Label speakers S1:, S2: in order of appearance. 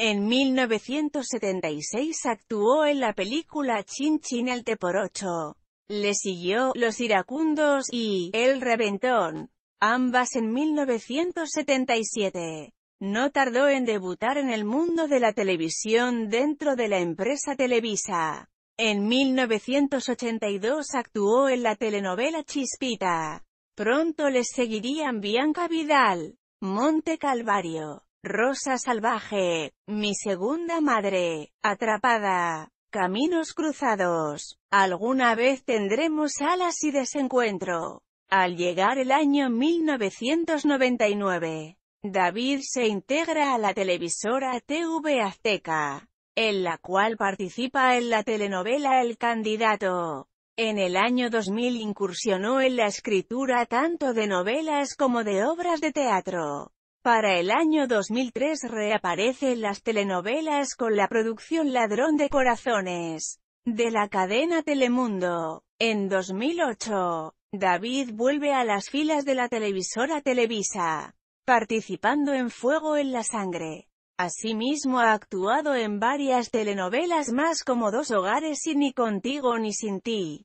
S1: En 1976 actuó en la película Chin Chin el Te por 8. Le siguió Los Iracundos y El Reventón, ambas en 1977. No tardó en debutar en el mundo de la televisión dentro de la empresa Televisa. En 1982 actuó en la telenovela Chispita. Pronto les seguirían Bianca Vidal, Monte Calvario, Rosa Salvaje, mi segunda madre, atrapada, caminos cruzados, alguna vez tendremos alas y desencuentro. Al llegar el año 1999, David se integra a la televisora TV Azteca, en la cual participa en la telenovela El Candidato. En el año 2000 incursionó en la escritura tanto de novelas como de obras de teatro. Para el año 2003 reaparece en las telenovelas con la producción Ladrón de Corazones, de la cadena Telemundo. En 2008, David vuelve a las filas de la televisora Televisa, participando en Fuego en la Sangre. Asimismo ha actuado en varias telenovelas más como Dos Hogares y Ni Contigo ni Sin Ti.